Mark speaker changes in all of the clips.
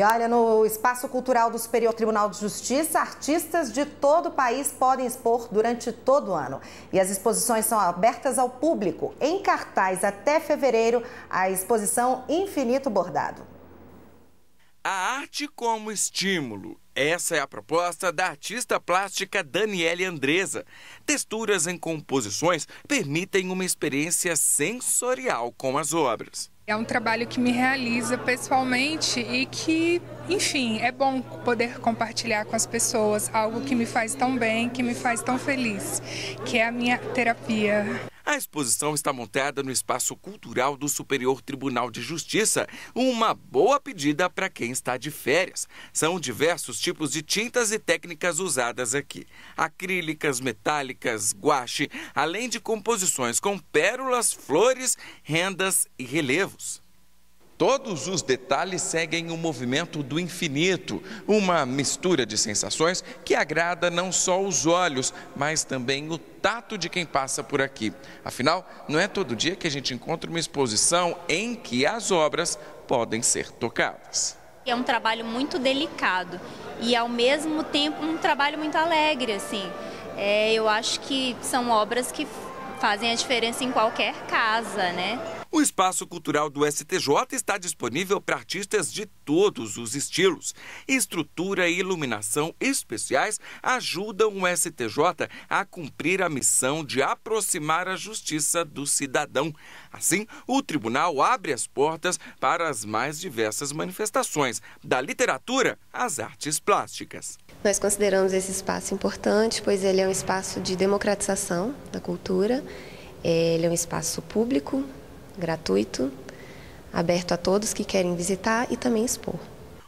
Speaker 1: E olha, no Espaço Cultural do Superior Tribunal de Justiça, artistas de todo o país podem expor durante todo o ano. E as exposições são abertas ao público. Em cartaz até fevereiro, a exposição Infinito Bordado.
Speaker 2: A arte como estímulo essa é a proposta da artista plástica Daniele Andresa. Texturas em composições permitem uma experiência sensorial com as obras. É um trabalho que me realiza pessoalmente e que, enfim, é bom poder compartilhar com as pessoas algo que me faz tão bem, que me faz tão feliz, que é a minha terapia. A exposição está montada no espaço cultural do Superior Tribunal de Justiça, uma boa pedida para quem está de férias. São diversos tipos de tintas e técnicas usadas aqui: acrílicas, metálicas, guache, além de composições com pérolas, flores, rendas e relevos. Todos os detalhes seguem o um movimento do infinito, uma mistura de sensações que agrada não só os olhos, mas também o tato de quem passa por aqui. Afinal, não é todo dia que a gente encontra uma exposição em que as obras podem ser tocadas.
Speaker 3: É um trabalho muito delicado e, ao mesmo tempo, um trabalho muito alegre. Assim, é, eu acho que são obras que fazem a diferença em qualquer casa, né?
Speaker 2: O espaço cultural do STJ está disponível para artistas de todos os estilos. Estrutura e iluminação especiais ajudam o STJ a cumprir a missão de aproximar a justiça do cidadão. Assim, o tribunal abre as portas para as mais diversas manifestações, da literatura às artes plásticas.
Speaker 3: Nós consideramos esse espaço importante, pois ele é um espaço de democratização da cultura, ele é um espaço público, gratuito, aberto a todos que querem visitar e também expor.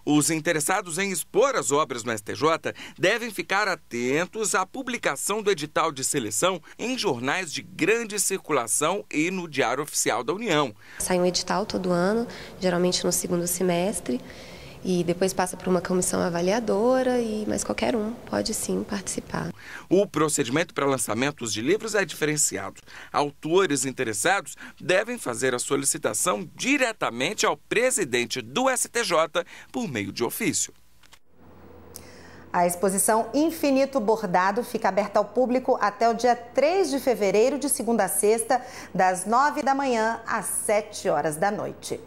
Speaker 2: Os interessados em expor as obras no STJ devem ficar atentos à publicação do edital de seleção em jornais de grande circulação e no Diário Oficial da União.
Speaker 3: Sai um edital todo ano, geralmente no segundo semestre e depois passa por uma comissão avaliadora, e mas qualquer um pode sim participar.
Speaker 2: O procedimento para lançamentos de livros é diferenciado. Autores interessados devem fazer a solicitação diretamente ao presidente do STJ por meio de ofício.
Speaker 1: A exposição Infinito Bordado fica aberta ao público até o dia 3 de fevereiro, de segunda a sexta, das 9 da manhã às 7 horas da noite.